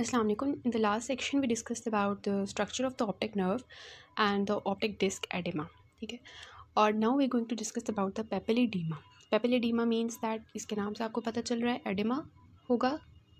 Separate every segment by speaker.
Speaker 1: Assalamu alaikum. In the last section, we discussed about the structure of the optic nerve and the optic disc edema. Okay. और now we're going to discuss about the papilledema. Papilledema means that इसके नाम से आपको पता चल रहा है edema होगा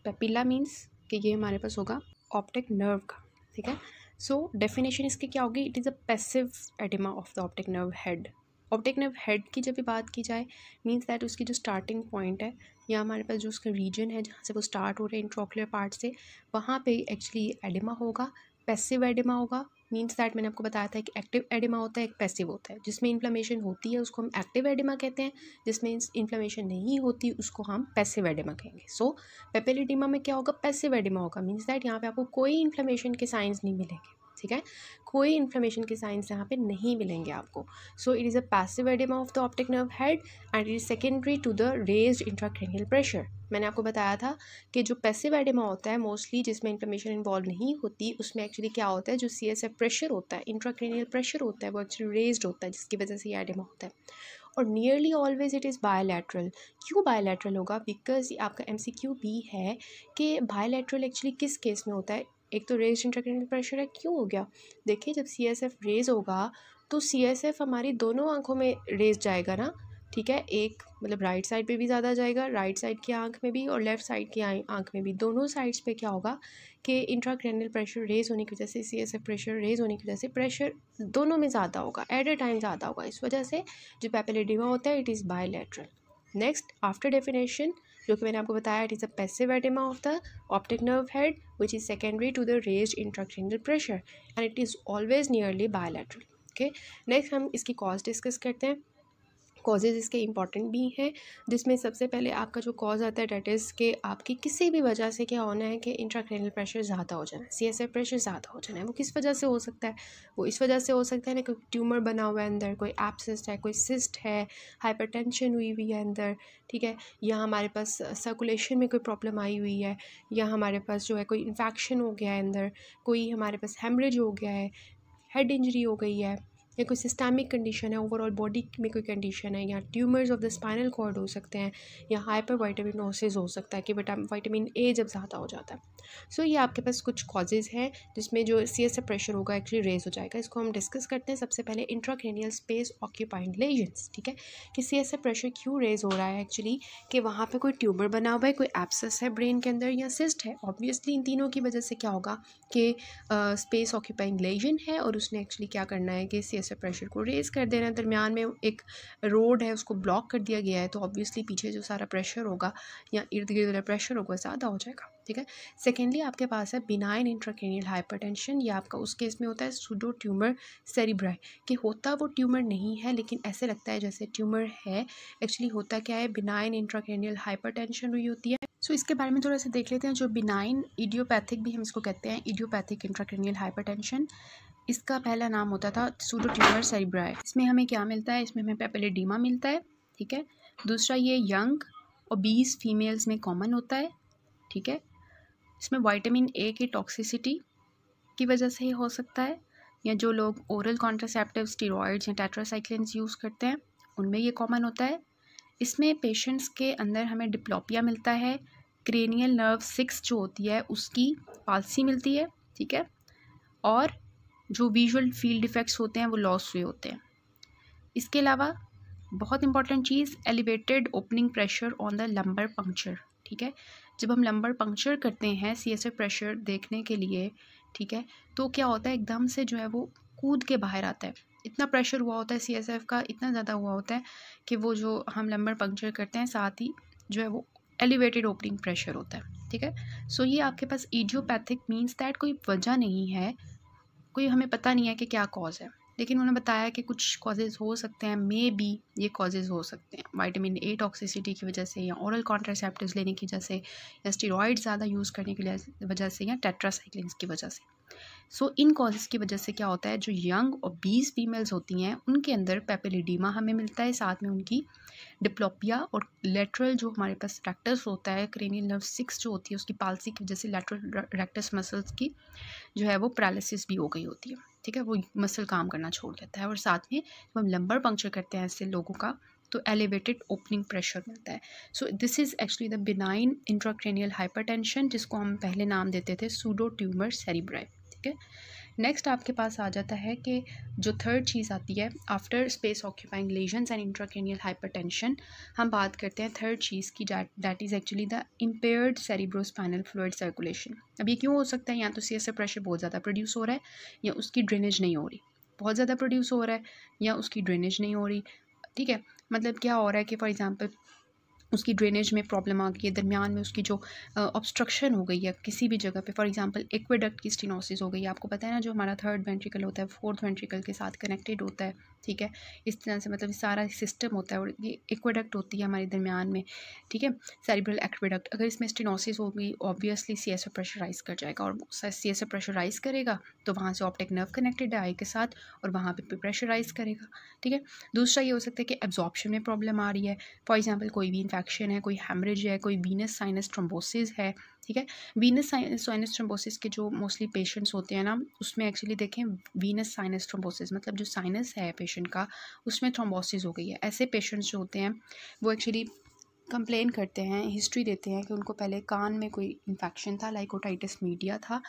Speaker 1: papilla means कि ये हमारे पास होगा optic nerve का ठीक है सो so, डेफिनेशन इसकी क्या होगी it is a passive oedema of the optic nerve head nerve head की जब भी बात की जाए मीन्स दैट उसकी जो स्टार्टिंग पॉइंट है या हमारे पास जो उसका रीजन है जहाँ से वो स्टार्ट हो रहे हैं इंट्रोक्लियर पार्ट से वहाँ पे एक्चुअली एडिमा होगा पैसिव एडिमा होगा मीन्स दैट मैंने आपको बताया था एक एक्टिव एडिमा होता है एक पैसिव होता है जिसमें इन्फ्लामेशन होती है उसको हम एक्टिव एडिमा कहते हैं जिसमें इन्फ्लामेशन नहीं होती उसको हम पैसिव एडिमा कहेंगे सो so, पेपेलिडिमा में क्या होगा पैसिव एडिमा होगा मीन्स दैट यहाँ पे आपको कोई इन्फ्लामेशन के साइंस नहीं मिलेंगे ठीक है कोई इन्फ्लेमेशन के साइंस यहाँ पे नहीं मिलेंगे आपको so it is a passive oedema of the optic nerve head and it is secondary to the raise intracranial pressure मैंने आपको बताया था कि जो पैसिव एडिमा होता है मोस्टली जिसमें इन्फ्लेमेशन इन्वॉल्व नहीं होती उसमें एक्चुअली क्या होता है जो सी एस एफ प्रेशर होता है इंट्राक्रेनियल प्रेशर होता है वो एक्चुअली रेज होता है जिसकी वजह से ये एडिमा होता है और nearly always it is bilateral क्यों बायोलेट्रल होगा बिकॉज आपका एम सी क्यू भी है कि बायोलेट्रल एक्चुअली किस केस में होता है एक तो रेज इंट्राक्रैनियल प्रेशर है क्यों हो गया देखिए जब सी एस एफ रेज होगा तो सी एस एफ हमारी दोनों आँखों में रेज जाएगा ना ठीक है एक मतलब राइट साइड पे भी ज़्यादा जाएगा राइट साइड की आंख में भी और लेफ़्ट साइड की आंख में भी दोनों साइड्स पे क्या होगा कि इंट्राक्रैनियल प्रेशर रेज़ होने की वजह से C S F pressure raise होने की वजह से प्रेशर दोनों में ज़्यादा होगा एट ए टाइम ज़्यादा होगा इस वजह से जो पेपेलेडिमा होता है it is bilateral next after definition जो कि मैंने आपको बताया it is a passive oedema of the optic nerve head which is secondary to the raise intracranial pressure and it is always nearly bilateral okay next हम इसकी cause discuss करते हैं causes इसके इंपॉर्टेंट भी हैं जिसमें सबसे पहले आपका जो कॉज आता है डेट इज़ के आपकी किसी भी वजह से क्या होना है कि इंट्राक्रेनल प्रेशर ज़्यादा हो जाना है सी एस एफ प्रेशर ज़्यादा हो जाना है वो किस वजह से हो सकता है वो इस वजह से हो सकता है ना कोई ट्यूमर बना हुआ है अंदर कोई एप्सिस्ट है कोई सिस्ट है टेंशन हुई हुई है अंदर ठीक है या हमारे पास सर्कुलेशन में कोई प्रॉब्लम आई हुई है या हमारे पास जो है कोई इन्फेक्शन हो गया है अंदर कोई हमारे पास हेमरेज हो गया है हेड इंजरी हो गई है या कोई सिस्टमिक कंडीशन है ओवरऑल बॉडी में कोई कंडीशन है या tumours of the spinal cord हो सकते हैं या हाइपर वाइटामिनोसिस हो सकता है कि वाइटामिन ए जब ज़्यादा हो जाता है सो so, ये आपके पास कुछ कॉजेज़ हैं जिसमें जो सी एस प्रेशर होगा एक्चुअली रेज हो जाएगा इसको हम डिस्कस करते हैं सबसे पहले इंट्राक्रेनियल स्पेस ऑक्यूपाइंड लेजेंस ठीक है कि सी एस प्रेशर क्यों रेज हो रहा है एक्चुअली कि वहाँ पर कोई ट्यूमर बना हुआ है कोई एप्सस है ब्रेन के अंदर या सिस्ट है ऑब्वियसली इन तीनों की वजह से क्या होगा कि स्पेस ऑक्यूपाइंग लेजन है और उसने एक्चुअली क्या करना है कि सी तरीके से प्रेशर को रेज़ कर दे रहे हैं दरमियान में एक रोड है उसको ब्लॉक कर दिया गया है तो ऑब्वियसली पीछे जो सारा प्रेशर होगा या इर्द गिर्द वाला प्रेशर होगा ज़्यादा हो जाएगा ठीक है सेकेंडली आपके पास है बिनाइन इंट्राक्रेनियल हाइपरटेंशन या आपका उस केस में होता है सुडो ट्यूमर सेरिब्राई कि होता वो ट्यूमर नहीं है लेकिन ऐसे लगता है जैसे ट्यूमर है एक्चुअली होता क्या है बिनाइन इंट्राक्रेनियल हाइपरटेंशन हुई होती है सो so, इसके बारे में थोड़ा सा देख लेते हैं जो बिनाइन इडियोपैथिक भी हम इसको कहते हैं इडियोपैथिक इंट्राक्रेनियल हाइपरटेंशन इसका पहला नाम होता था ट्यूमर सेरिब्राई इसमें हमें क्या मिलता है इसमें हमें पेपेलेडीमा मिलता है ठीक है दूसरा ये यंग और बीस फीमेल्स में कॉमन होता है ठीक है इसमें वाइटामिन ए की टॉक्सिसिटी की वजह से ही हो सकता है या जो लोग ओरल कॉन्ट्रासेप्टिव स्टीरॉयड्स या टेट्रासाइक्लिन्स यूज़ करते हैं उनमें ये कॉमन होता है इसमें पेशेंट्स के अंदर हमें डिप्लोपिया मिलता है क्रेनियल नर्व सिक्स जो होती है उसकी पालसी मिलती है ठीक है और जो विजुअल फील्ड इफेक्ट्स होते हैं वो लॉस हुए होते हैं इसके अलावा बहुत इंपॉर्टेंट चीज़ elevated opening pressure on the lumbar puncture ठीक है जब हम लंबर पंक्चर करते हैं सी एस प्रेशर देखने के लिए ठीक है तो क्या होता है एकदम से जो है वो कूद के बाहर आता है इतना प्रेशर हुआ होता है सी एस एफ का इतना ज़्यादा हुआ होता है कि वो जो हम लंबर पंक्चर करते हैं साथ ही जो है वो एलिवेटेड ओपनिंग प्रेशर होता है ठीक है सो so, ये आपके पास ईडियोपैथिक मीन्स दैट कोई वजह नहीं है कोई हमें पता नहीं है कि क्या कॉज है लेकिन उन्होंने बताया कि कुछ कॉजेज़ हो सकते हैं मे बी ये कॉजेज़ हो सकते हैं वाइटामिन ए टॉक्सिसिटी की वजह से या औरल कॉन्ट्रासेप्टिव लेने की वजह से या स्टेरॉइड ज़्यादा यूज़ करने की वजह से या टेट्रासाइक्लिंग्स की वजह से सो so, इन कॉजेज़ की वजह से क्या होता है जो यंग और बीस फीमेल्स होती हैं उनके अंदर पेपेलिडीमा हमें मिलता है साथ में उनकी डिप्लोपिया और लेटरल जो हमारे पास रैक्टस होता है क्रेनियल नर्व सिक्स जो होती है उसकी पालसी की वजह से लेटरल रैक्टस मसल्स की जो है वो पैरालिसिस भी हो गई होती है ठीक है वो मसल काम करना छोड़ देता है और साथ में जब हम लंबर पंक्चर करते हैं ऐसे लोगों का तो एलिवेटेड ओपनिंग प्रेशर मिलता है so this is actually the benign intracranial hypertension जिसको हम पहले नाम देते थे सूडो ट्यूमर सेरिब्राइड ठीक है नेक्स्ट आपके पास आ जाता है कि जो थर्ड चीज़ आती है after space occupying lesions and intracranial hypertension हम बात करते हैं थर्ड चीज़ की that is actually the impaired cerebrospinal fluid circulation अब ये क्यों हो सकता है या तो सी एस प्रेशर बहुत ज़्यादा प्रोड्यूस हो रहा है या उसकी ड्रेनेज नहीं हो रही बहुत ज़्यादा प्रोड्यूस हो रहा है या उसकी ड्रेनेज नहीं हो रही ठीक है मतलब क्या हो रहा है कि फॉर एग्ज़ाम्पल उसकी ड्रेनेज में प्रॉब्लम आ गई है दरमियान में उसकी जो ऑब्स्ट्रक्शन हो गई है किसी भी जगह पे फॉर एग्जांपल एक्वेडक्ट की स्टिनोसिस हो गई है आपको पता है ना जो हमारा थर्ड वेंट्रिकल होता है फोर्थ वेंट्रिकल के साथ कनेक्टेड होता है ठीक है इस तरह से मतलब सारा सिस्टम होता है और ये एक्वाडक्ट होती है हमारे दरमियान में ठीक है सेरिब्रल एक्वाडक्ट अगर इसमें स्टेनोसिस होगी ऑब्वियसली सी एस प्रेशराइज कर जाएगा और सी एस प्रेशराइज करेगा तो वहाँ से ऑप्टिक नर्व कनेक्टेड है आई के साथ और वहाँ पर प्रेशराइज करेगा ठीक है दूसरा ये हो सकता है कि एब्जॉर्प्शन में प्रॉब्लम आ रही है फॉर एग्ज़ाम्पल कोई भी इन्फेक्शन है कोई हेमरेज है कोई वीनस साइनस ट्रोम्बोसिस है ठीक है वीनस साइनस थ्रोम्बोसिस के जो मोस्टली पेशेंट्स होते हैं ना उसमें एक्चुअली देखें वीनस साइनस थ्रोम्बोसिस मतलब जो साइनस है पेशेंट का उसमें थ्रोम्बोसिस हो गई है ऐसे पेशेंट्स जो होते हैं वो एक्चुअली कंप्लेन करते हैं हिस्ट्री देते हैं कि उनको पहले कान में कोई इन्फेक्शन था लाइकोटाइटिस मीडिया था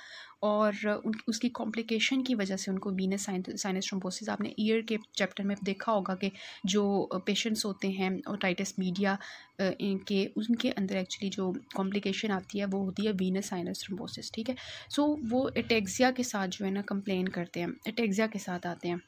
Speaker 1: और उन उसकी कॉम्प्लिकेशन की वजह से उनको बीनस साइनस ट्रोम्बोसिस आपने ईयर के चैप्टर में देखा होगा कि जो पेशेंट्स होते हैं ओटाइटिस मीडिया के उनके अंदर एक्चुअली जो कॉम्प्लिकेशन आती है वो होती है बीनस साइनस ट्रोम्बोसिस ठीक है सो so, वो एटेक्सिया के साथ जो है ना कंप्लेन करते हैं एटेक्सिया के साथ आते हैं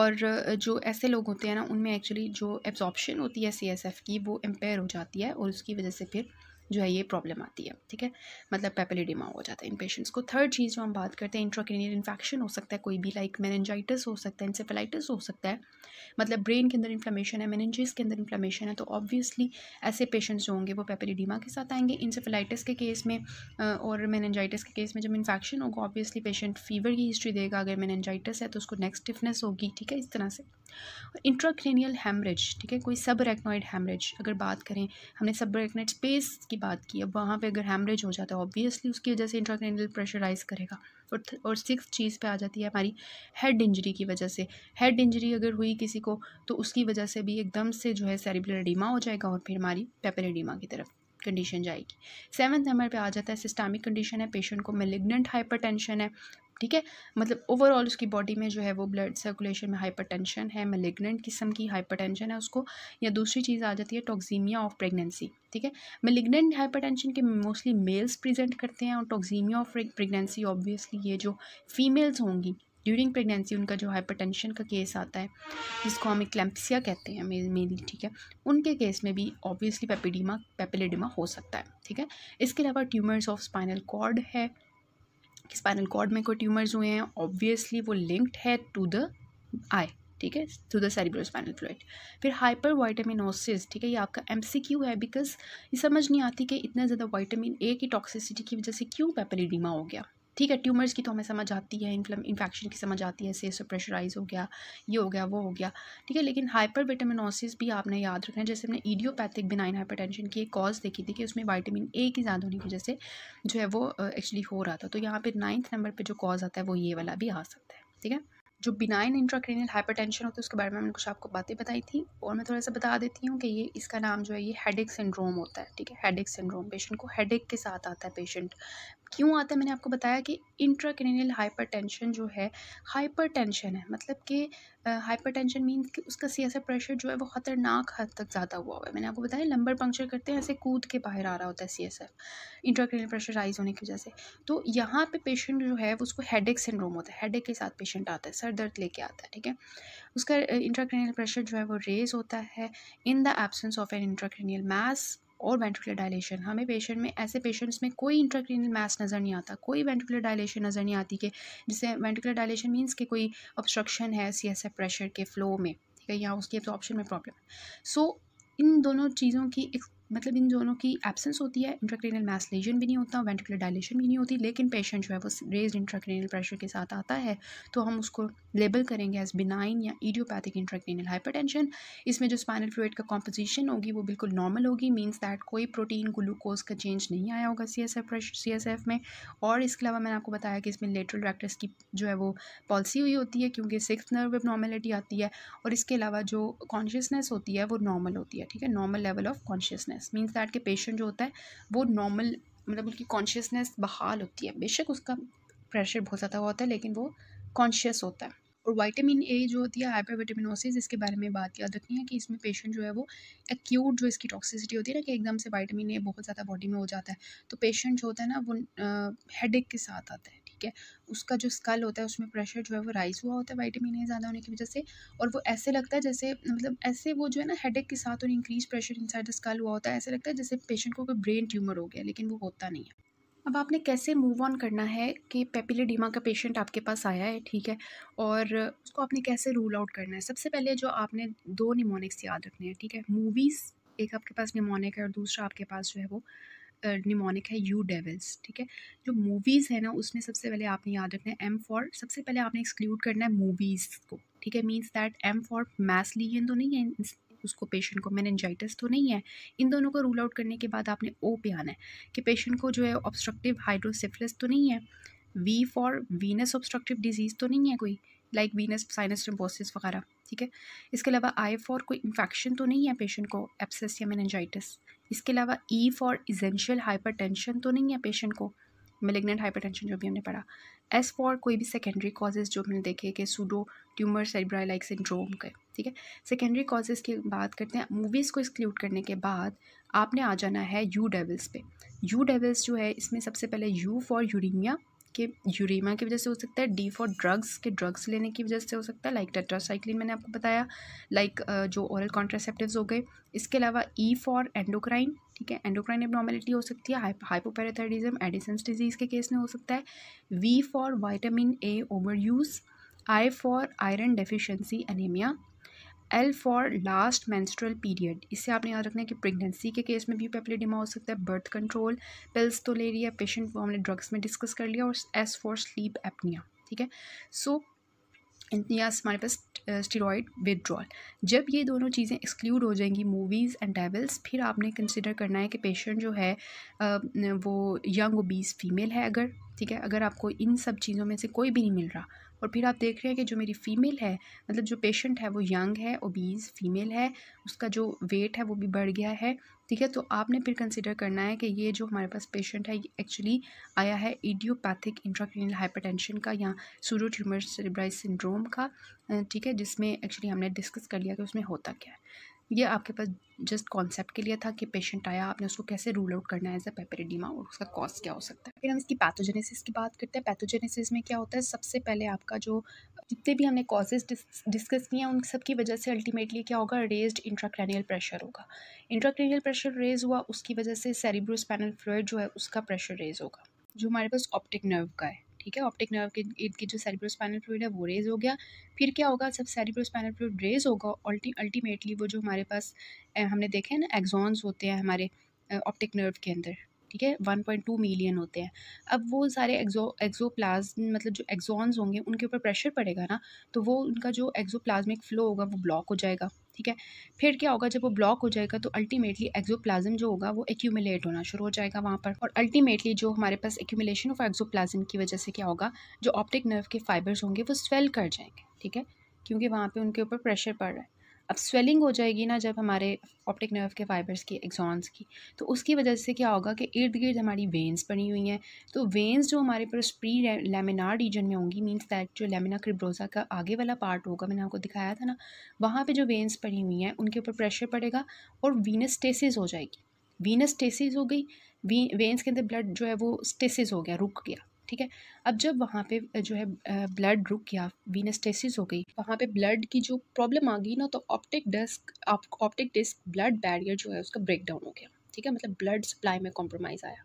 Speaker 1: और जो ऐसे लोग होते हैं ना उनमें एक्चुअली जो एब्जॉर्बशन होती है सी की वो एम्पेयर हो जाती है और उसकी वजह से फिर जो है ये प्रॉब्लम आती है ठीक है मतलब पेपलिडिमा हो जाता है इन पेशेंट्स को थर्ड चीज़ जो हम बात करते हैं इंट्राक्रेनियल इन्फेक्शन हो सकता है कोई भी लाइक मेनजाइटिस हो सकता है इंसेफेलाइटिस हो सकता है मतलब ब्रेन के अंदर इन्फ्लेमेशन है मेनजिस के अंदर इन्फ्लेमेशन है तो ऑब्वियसली ऐसे पेशेंट्स जो होंगे वो पेपलिडिमा के साथ आएंगे इंसेफेलाइटिस के केस में और मेनजाइटिस के केस में जब इन्फेक्शन होगा ऑब्वियसली पेशेंट फीवर की हिस्ट्री देगा अगर मेनजाइटिस है तो उसको नेक्स्ट स्टिफनेस होगी ठीक है इस तरह से इंट्राक्रेनियल हेमरेज ठीक है कोई सब रेक्नॉइड हेमरेज अगर बात करें हमने सब रेक्नॉइड स्पेस की बात की अब वहाँ पे अगर हेमरेज हो जाता है ऑब्वियसली उसकी वजह से इंट्राक्रैनियल प्रेशराइज करेगा और और सिक्स चीज़ पे आ जाती है हमारी हेड इंजरी की वजह से हेड इंजरी अगर हुई किसी को तो उसकी वजह से भी एकदम से जो है सेरिबुलर डीमा हो जाएगा और फिर हमारी पेपर एडीमा की तरफ कंडीशन जाएगी सेवन्थ नंबर पे आ जाता है सिस्टामिक कंडीशन है पेशेंट को मेलिग्नेंट हाइपरटेंशन है ठीक है मतलब ओवरऑल उसकी बॉडी में जो है वो ब्लड सर्कुलेशन में हाइपरटेंशन है मेलेग्नेंट किस्म की हाइपरटेंशन है उसको या दूसरी चीज़ आ जाती है टॉक्जीमिया ऑफ प्रेगनेंसी ठीक है मेलेग्नेंट हाइपरटेंशन के मोस्टली मेल्स प्रेजेंट करते हैं और टॉक्जीमिया ऑफ प्रेगनेंसी ऑब्वियसली ये जो फीमेल्स होंगी ड्यूरिंग प्रेगनेंसी उनका जो हाइपरटेंशन का केस आता है जिसको हम इक्लेम्पसिया कहते हैं मेनली ठीक है उनके केस में भी ऑब्वियसली पेपीडीमा पेपिलिडिमा हो सकता है ठीक है इसके अलावा ट्यूमर्स ऑफ स्पाइनल कॉर्ड है स्पाइनल कॉर्ड में कोई ट्यूमर्स हुए हैं ऑब्वियसली वो लिंक्ड है टू द आई ठीक है to the cerebrospinal fluid फिर हाइपर वाइटामिनोसिस ठीक है ये आपका एम सी क्यू है बिकॉज ये समझ नहीं आती कि इतना ज़्यादा वाइटामिन ए की टॉक्सिसिटी की वजह से क्यों पेपरिडीमा हो गया ठीक है ट्यूमर्स की तो हमें समझ आती है इन्फ्लम इन्फेक्शन की समझ आती है सेस प्रेशराइज हो गया ये हो गया वो हो गया ठीक है लेकिन हाइपर विटामिनोसिस भी आपने याद रखना है जैसे हमने ईडियोपैथिक बिनाइन टेंशन की एक कॉज देखी थी कि उसमें वाइटामिन ए की ज़्यादा होने की वजह से जो है वो एक्चुअली हो रहा था तो यहाँ पर नाइन्थ नंबर पर जो कॉज आता है वो ये वाला भी आ सकता है ठीक है जो बिनाइन इंट्राक्रेनियल हाइपरटेंशन होता है उसके बारे में मैंने कुछ आपको बातें बताई थी और मैं थोड़ा सा बता देती हूँ कि ये इसका नाम जो है ये हेडेक सिंड्रोम होता है ठीक है हेडेक सिंड्रोम पेशेंट को हेडेक के साथ आता है पेशेंट क्यों आता है मैंने आपको बताया कि इंट्राक्रेनियल हाइपरटेंशन जो है हाइपरटेंशन है मतलब कि हाइपरटेंशन मींस कि उसका सीएसए प्रेशर जो है वो ख़तरनाक हद तक ज़्यादा हुआ हुआ है मैंने आपको बताया लंबर पंक्चर करते हैं ऐसे कूद के बाहर आ रहा होता है C S F intracranial pressure rise होने की वजह से तो यहाँ पे पेशेंट जो है उसको हेड सिंड्रोम होता है हेड के साथ पेशेंट आता है सर दर्द लेके आता है ठीक है उसका इंट्राक्रेनियल प्रेशर जो है वो रेज होता है in the absence of an intracranial mass और वेंट्रिकुलर डायलेशन हमें पेशेंट में ऐसे पेशेंट्स में कोई इंट्राक्रिनल मास नज़र नहीं आता कोई वेंट्रिकुलर डायलेशन नज़र नहीं आती कि जिसे वेंट्रिकुलर डायलेशन मीन्स कि कोई ऑब्स्ट्रक्शन है सी एस एफ प्रेशर के फ्लो में ठीक है या उसके ऑप्शन में प्रॉब्लम है सो इन दोनों चीज़ों की मतलब इन दोनों की एब्सेंस होती है इंट्राक्रेनियल मैसलेजन लेजन भी नहीं होता वेंटिकुलर डायलेशन भी नहीं होती लेकिन पेशेंट जो है वो रेज इंट्राक्रेनियल प्रेशर के साथ आता है तो हम उसको लेबल करेंगे एज बिनाइन या ईडियोपैथिक इंट्राक्रेनियल हाइपरटेंशन इसमें जो स्पाइनल फ्लूड का कॉम्पोजिशन होगी वो बिल्कुल नॉर्मल होगी मीन्स दैट कोई प्रोटीन ग्लूकोज का चेंज नहीं आया होगा C S F C S F में और इसके अलावा मैंने आपको बताया कि इसमें लेटरल डॉक्टर्स की जो है वो पॉलिसी हुई होती है क्योंकि सिक्स नर्व नॉर्मेलिटी आती है और इसके अलावा जो कॉन्शियसनेस होती है वो नॉर्मल होती है ठीक है normal level of consciousness consciousness means that के पेशेंट जो होता है वो नॉर्मल मतलब उनकी कॉन्शियसनेस बहाल होती है बेशक उसका प्रेशर बहुत ज़्यादा होता है लेकिन वो कॉन्शियस होता है और वाइटामिन ए जो होती है विटामिनोसिस इसके बारे में बात याद रखनी है कि इसमें पेशेंट जो है वो एक्यूट जो इसकी टॉक्सिसिटी होती है ना कि एकदम से वाइटामिन ए बहुत ज़्यादा बॉडी में हो जाता है तो पेशेंट जो होता है ना वो हेड के साथ आता है ठीक है उसका जो स्कल होता है उसमें प्रेशर जो है वो राइज़ हुआ होता है वाइटामिन ए ज़्यादा होने की वजह से और वो ऐसे लगता है जैसे मतलब ऐसे वो जो है ना हेडेक के साथ और increase pressure inside the skull हुआ होता है ऐसे लगता है जैसे पेशेंट को कोई ब्रेन ट्यूमर हो गया लेकिन वो होता नहीं है अब आपने कैसे मूव ऑन करना है कि पेपिलेडीमा का पेशेंट आपके पास आया है ठीक है और उसको आपने कैसे रूल आउट करना है सबसे पहले जो आपने दो निमोनिक्स याद रखने हैं ठीक है मूवीज़ एक आपके पास निमोनिक है और दूसरा आपके पास जो है वो निमोनिक है यू डेविल्स ठीक है जो मूवीज़ है ना उसमें सबसे पहले आपने याद रखना है एम फॉर सबसे पहले आपने एक्सक्लूड करना है मूवीज़ को ठीक है means that M for lesion तो नहीं है उसको पेशेंट को मेनजाइटिस तो नहीं है इन दोनों को रूल आउट करने के बाद आपने ओ पे आना है कि पेशेंट को जो है ऑब्स्ट्रक्टिव हाइड्रोसिफिलिस तो नहीं है V for venous obstructive disease तो नहीं है कोई लाइक वीनस साइनस ट्रम्बोसिस वगैरह ठीक है इसके अलावा आई फॉर कोई इन्फेक्शन तो नहीं है पेशेंट को एप्सेस या मेनजाइटिस इसके अलावा ई फॉर इजेंशियल हाइपरटेंशन तो नहीं है पेशेंट को मेलेग्नेंट हाइपरटेंशन जो भी हमने पढ़ा एस फॉर कोई भी सेकेंडरी कॉजेज़ जो हमने देखे कि pseudo tumour cerebri like syndrome के ठीक है सेकेंडरी कॉजेज़ की बात करते हैं मूवीज़ को एक्सक्लूड करने के बाद आपने आ जाना है यू डेवल्स पे यू डेवल्स जो है इसमें सबसे पहले यू फॉर यूरिमिया के यूरीमा की वजह से हो सकता है डी फॉर ड्रग्स के ड्रग्स लेने की वजह से हो सकता है लाइक टेट्रासाइक्लिन मैंने आपको बताया लाइक जो ओरल कॉन्ट्रासेप्टिव्स हो गए इसके अलावा ई फॉर एंडोक्राइन ठीक है एंडोक्राइन एबनॉर्मेलिटी हो सकती है हाइपोपैराथाइडिज्म एडिसन्स डिजीज़ के केस में हो सकता है V for vitamin A over use I for iron deficiency anaemia L for last menstrual period इससे आपने याद रखना है कि प्रेगनेंसी के केस में भी पेपलेडिमा हो सकता है बर्थ कंट्रोल पिल्स तो ले है पेशेंट को हमने ड्रग्स में डिस्कस कर लिया और एस फॉर स्लीप एपनिया ठीक है सो यस हमारे पास स्टीरॉयड विदड्रॉल जब ये दोनों चीज़ें एक्सक्लूड हो जाएंगी मूवीज़ एंड टेबल्स फिर आपने कंसिडर करना है कि पेशेंट जो है वो यंग ओबीज फीमेल है अगर ठीक है अगर आपको इन सब चीज़ों में से कोई भी नहीं मिल रहा और फिर आप देख रहे हैं कि जो मेरी फ़ीमेल है मतलब जो पेशेंट है वो यंग है ओबीज़ फीमेल है उसका जो वेट है वो भी बढ़ गया है ठीक है तो आपने फिर कंसिडर करना है कि ये जो हमारे पास पेशेंट है ये एक्चुअली आया है इडियोपैथिक इंट्राक्रीनल हाइपर का या सूरो ट्यूमर सेरेब्राइज सिंड्रोम का ठीक है जिसमें एक्चुअली हमने डिस्कस कर लिया कि उसमें होता क्या है ये आपके पास जस्ट कॉन्सेप्ट के लिए था कि पेशेंट आया आपने उसको कैसे रूल आउट करना है एज अ पेपरिडीमा और उसका कॉज क्या हो सकता है फिर हम इसकी पैथोजेनेसिस की बात करते हैं पैथोजेनेसिस में क्या होता है सबसे पहले आपका जो जितने भी हमने कॉजेज डिस्कस किए हैं उन सब की वजह से अल्टीमेटली क्या होगा रेज्ड इंट्राक्रैनियल प्रेशर होगा इंट्राक्रैनियल प्रेशर रेज हुआ उसकी वजह से सेरिब्रोस्पैनल फ्लोइड जो है उसका प्रेशर रेज होगा जो हमारे पास ऑप्टिक नर्व का है ठीक है ऑप्टिक नर्व के इर्द की जो सेरिब्रोस्पाइनल फ्लूड है वो रेज हो गया फिर क्या होगा जब सेरिब्रोस्पाइनल फ्लूड रेज होगा अल्टीमेटली वो जो हमारे पास हमने देखे ना एग्जॉन्स होते हैं हमारे ऑप्टिक नर्व के अंदर ठीक है वन पॉइंट टू मिलियन होते हैं अब वो सारे एग्जो एक्जोप्लाज मतलब जो एग्जॉन्स होंगे उनके ऊपर प्रेशर पड़ेगा ना तो वो उनका जो एक्जोप्लाज्मिक फ्लो होगा वो ब्लॉक हो जाएगा ठीक है फिर क्या होगा जब वो ब्लॉक हो जाएगा तो अल्टीमेटली एक्जोप्लाज्म जो होगा वो एक्यूमिलेट होना शुरू हो जाएगा वहाँ पर और अल्टीमेटली जो हमारे पास एक्यूमिलेशन ऑफ एक्जोप्लाज्म की वजह से क्या होगा जो ऑप्टिक नर्व के फाइबर्स होंगे वो स्वेल कर जाएंगे ठीक है क्योंकि वहाँ पर उनके ऊपर प्रेशर पड़ रहा है अब स्वेलिंग हो जाएगी ना जब हमारे ऑप्टिक नर्व के फाइबर्स की एग्जॉन्स की तो उसकी वजह से क्या होगा कि इर्द गिर्द हमारी वेंस बनी हुई हैं तो वेंस जो हमारे पास प्री लेमिनार रीजन में होंगी मींस दैट जो लेमिना क्रिब्रोजा का आगे वाला पार्ट होगा मैंने आपको दिखाया था ना वहाँ पे जो वेंस बनी हुई हैं उनके ऊपर प्रेशर पड़ेगा और वीनस टेसिस हो जाएगी वीनस टेसिस हो गई वी वेंस के अंदर ब्लड जो है वो स्टेसिस हो गया रुक गया ठीक है अब जब वहाँ पे जो है ब्लड रुक गया वीनस्टेसिस हो गई वहाँ पे ब्लड की जो प्रॉब्लम आ गई ना तो optic disc optic disc blood barrier जो है उसका ब्रेक डाउन हो गया ठीक है मतलब ब्लड सप्लाई में कॉम्प्रोमाइज़ आया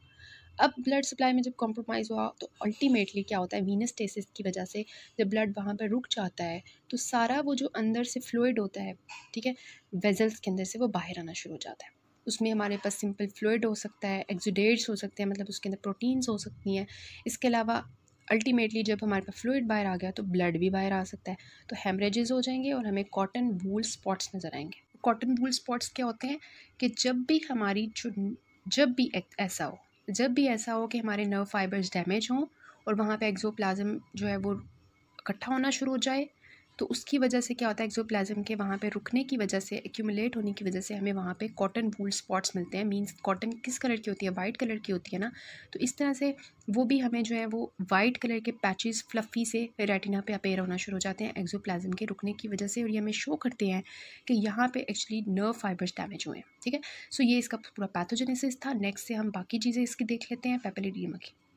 Speaker 1: अब ब्लड सप्लाई में जब कॉम्प्रोमाइज़ हुआ तो अल्टीमेटली क्या होता है वीनस्टेसिस की वजह से जब ब्लड वहाँ पर रुक जाता है तो सारा वो जो अंदर से फ्लूड होता है ठीक है वेजल्स के अंदर से वो बाहर आना शुरू हो जाता है उसमें हमारे पास सिंपल फ्लूड हो सकता है एक्जुडेट्स हो सकते हैं मतलब उसके अंदर प्रोटीन्स हो सकती हैं इसके अलावा अल्टीमेटली जब हमारे पास फ्लूड बाहर आ गया तो ब्लड भी बाहर आ सकता है तो हेमरेज़ेज़ हो जाएंगे और हमें कॉटन बूल स्पॉट्स नज़र आएंगे कॉटन बूल स्पॉट्स क्या होते हैं कि जब भी हमारी जब भी ऐसा हो जब भी ऐसा हो कि हमारे नर्व फाइबर्स डैमेज हों और वहाँ पे एक्जोप्लाज्म जो है वो इकट्ठा होना शुरू हो जाए तो उसकी वजह से क्या होता है एक्जोप्लाज्म के वहाँ पे रुकने की वजह से एक्यूमुलेट होने की वजह से हमें वहाँ पे कॉटन वूल स्पॉट्स मिलते हैं मींस कॉटन किस कलर की होती है वाइट कलर की होती है ना तो इस तरह से वो भी हमें जो है वो वाइट कलर के पैचेस फ्लफ़ी से रेटिना पे अपेयर होना शुरू हो जाते हैं एक्जोप्लाज्म के रुकने की वजह से और ये हमें शो करते हैं कि यहाँ पर एक्चुअली नर्व फाइबर्स डैमेज हुए हैं ठीक है सो ये इसका पूरा पैथोजेनेसिस था नेक्स्ट से हम बाकी चीज़ें इसकी देख लेते हैं पेपेलिडियमा की